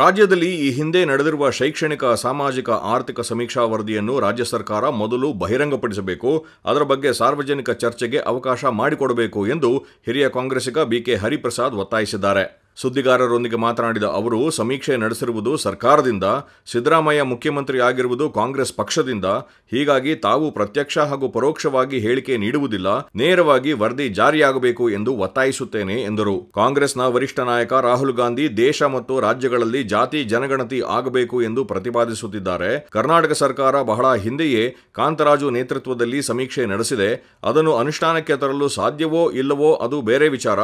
ರಾಜ್ಯದಲ್ಲಿ ಈ ಹಿಂದೆ ನಡೆದಿರುವ ಶೈಕ್ಷಣಿಕ ಸಾಮಾಜಿಕ ಆರ್ಥಿಕ ಸಮೀಕ್ಷಾ ವರದಿಯನ್ನು ರಾಜ್ಯ ಸರ್ಕಾರ ಮೊದಲು ಬಹಿರಂಗಪಡಿಸಬೇಕು ಅದರ ಬಗ್ಗೆ ಸಾರ್ವಜನಿಕ ಚರ್ಚೆಗೆ ಅವಕಾಶ ಮಾಡಿಕೊಡಬೇಕು ಎಂದು ಹಿರಿಯ ಕಾಂಗ್ರೆಸ್ಸಿಗ ಬಿಕೆ ಹರಿಪ್ರಸಾದ್ ಒತ್ತಾಯಿಸಿದ್ದಾರೆ ಸುದ್ದಿಗಾರರೊಂದಿಗೆ ಮಾತನಾಡಿದ ಅವರು ಸಮೀಕ್ಷೆ ನಡೆಸಿರುವುದು ಸರ್ಕಾರದಿಂದ ಸಿದ್ದರಾಮಯ್ಯ ಮುಖ್ಯಮಂತ್ರಿ ಆಗಿರುವುದು ಕಾಂಗ್ರೆಸ್ ಪಕ್ಷದಿಂದ ಹೀಗಾಗಿ ತಾವು ಪ್ರತ್ಯಕ್ಷ ಹಾಗೂ ಪರೋಕ್ಷವಾಗಿ ಹೇಳಿಕೆ ನೀಡುವುದಿಲ್ಲ ನೇರವಾಗಿ ವರದಿ ಜಾರಿಯಾಗಬೇಕು ಎಂದು ಒತ್ತಾಯಿಸುತ್ತೇನೆ ಎಂದರು ಕಾಂಗ್ರೆಸ್ನ ವರಿಷ್ಠ ನಾಯಕ ರಾಹುಲ್ ಗಾಂಧಿ ದೇಶ ಮತ್ತು ರಾಜ್ಯಗಳಲ್ಲಿ ಜಾತಿ ಜನಗಣತಿ ಆಗಬೇಕು ಎಂದು ಪ್ರತಿಪಾದಿಸುತ್ತಿದ್ದಾರೆ ಕರ್ನಾಟಕ ಸರ್ಕಾರ ಬಹಳ ಹಿಂದೆಯೇ ಕಾಂತರಾಜು ನೇತೃತ್ವದಲ್ಲಿ ಸಮೀಕ್ಷೆ ನಡೆಸಿದೆ ಅದನ್ನು ಅನುಷ್ಠಾನಕ್ಕೆ ತರಲು ಸಾಧ್ಯವೋ ಇಲ್ಲವೋ ಅದು ಬೇರೆ ವಿಚಾರ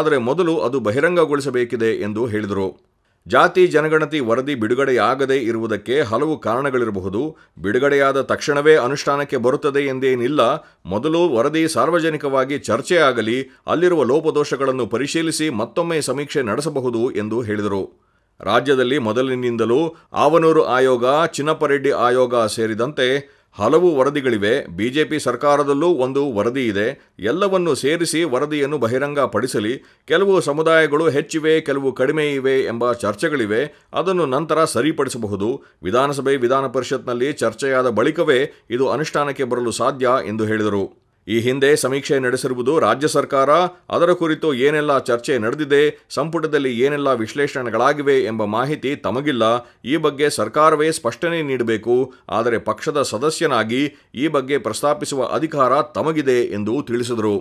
ಆದರೆ ಮೊದಲು ಅದು ಬಹಿರಂಗಗೊಳಿಸಬೇಕು ಸಲ್ಲಿಸಬೇಕಿದೆ ಎಂದು ಹೇಳಿದರು ಜಾತಿ ಜನಗಣತಿ ವರದಿ ಬಿಡುಗಡೆಯಾಗದೇ ಇರುವುದಕ್ಕೆ ಹಲವು ಕಾರಣಗಳಿರಬಹುದು ಬಿಡುಗಡೆಯಾದ ತಕ್ಷಣವೇ ಅನುಷ್ಠಾನಕ್ಕೆ ಬರುತ್ತದೆ ಎಂದೇನಿಲ್ಲ ಮೊದಲು ವರದಿ ಸಾರ್ವಜನಿಕವಾಗಿ ಚರ್ಚೆ ಆಗಲಿ ಅಲ್ಲಿರುವ ಲೋಪದೋಷಗಳನ್ನು ಪರಿಶೀಲಿಸಿ ಮತ್ತೊಮ್ಮೆ ಸಮೀಕ್ಷೆ ನಡೆಸಬಹುದು ಎಂದು ಹೇಳಿದರು ರಾಜ್ಯದಲ್ಲಿ ಮೊದಲಿನಿಂದಲೂ ಆವನೂರು ಆಯೋಗ ಚಿನ್ನಪ್ಪರೆಡ್ಡಿ ಆಯೋಗ ಸೇರಿದಂತೆ ಹಲವು ವರದಿಗಳಿವೆ ಬಿಜೆಪಿ ಸರ್ಕಾರದಲ್ಲೂ ಒಂದು ವರದಿ ಇದೆ ಎಲ್ಲವನ್ನು ಸೇರಿಸಿ ವರದಿಯನ್ನು ಬಹಿರಂಗಪಡಿಸಲಿ ಕೆಲವು ಸಮುದಾಯಗಳು ಹೆಚ್ಚಿವೆ ಕೆಲವು ಕಡಿಮೆ ಇವೆ ಎಂಬ ಚರ್ಚೆಗಳಿವೆ ಅದನ್ನು ನಂತರ ಸರಿಪಡಿಸಬಹುದು ವಿಧಾನಸಭೆ ವಿಧಾನ ಚರ್ಚೆಯಾದ ಬಳಿಕವೇ ಇದು ಅನುಷ್ಠಾನಕ್ಕೆ ಬರಲು ಸಾಧ್ಯ ಎಂದು ಹೇಳಿದರು ಈ ಹಿಂದೆ ಸಮೀಕ್ಷೆ ನಡೆಸಿರುವುದು ರಾಜ್ಯ ಸರ್ಕಾರ ಅದರ ಕುರಿತು ಏನೆಲ್ಲ ಚರ್ಚೆ ನಡೆದಿದೆ ಸಂಪುಟದಲ್ಲಿ ಏನೆಲ್ಲ ವಿಶ್ಲೇಷಣೆಗಳಾಗಿವೆ ಎಂಬ ಮಾಹಿತಿ ತಮಗಿಲ್ಲ ಈ ಬಗ್ಗೆ ಸರ್ಕಾರವೇ ಸ್ಪಷ್ಟನೆ ನೀಡಬೇಕು ಆದರೆ ಪಕ್ಷದ ಸದಸ್ಯನಾಗಿ ಈ ಬಗ್ಗೆ ಪ್ರಸ್ತಾಪಿಸುವ ಅಧಿಕಾರ ತಮಗಿದೆ ಎಂದು ತಿಳಿಸಿದರು